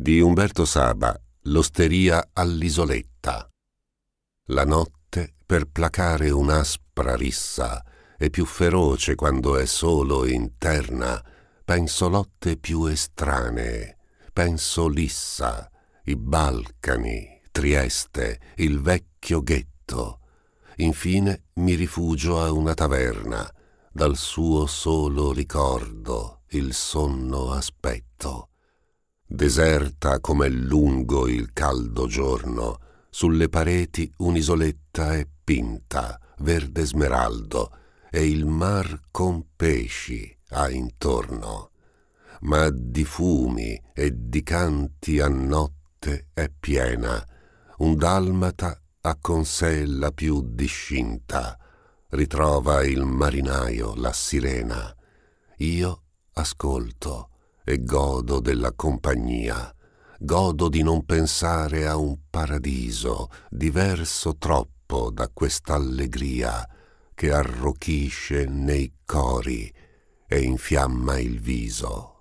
di Umberto Saba, L'osteria all'isoletta. La notte, per placare un'aspra rissa, è più feroce quando è solo e interna, penso lotte più estranee, penso Lissa, i Balcani, Trieste, il vecchio ghetto. Infine mi rifugio a una taverna, dal suo solo ricordo il sonno aspetto. Deserta com'è lungo il caldo giorno, sulle pareti un'isoletta è pinta, verde smeraldo, e il mar con pesci ha intorno. Ma di fumi e di canti a notte è piena, un dalmata ha con sé la più discinta, ritrova il marinaio la sirena. Io ascolto e godo della compagnia, godo di non pensare a un paradiso diverso troppo da quest'allegria che arrochisce nei cori e infiamma il viso.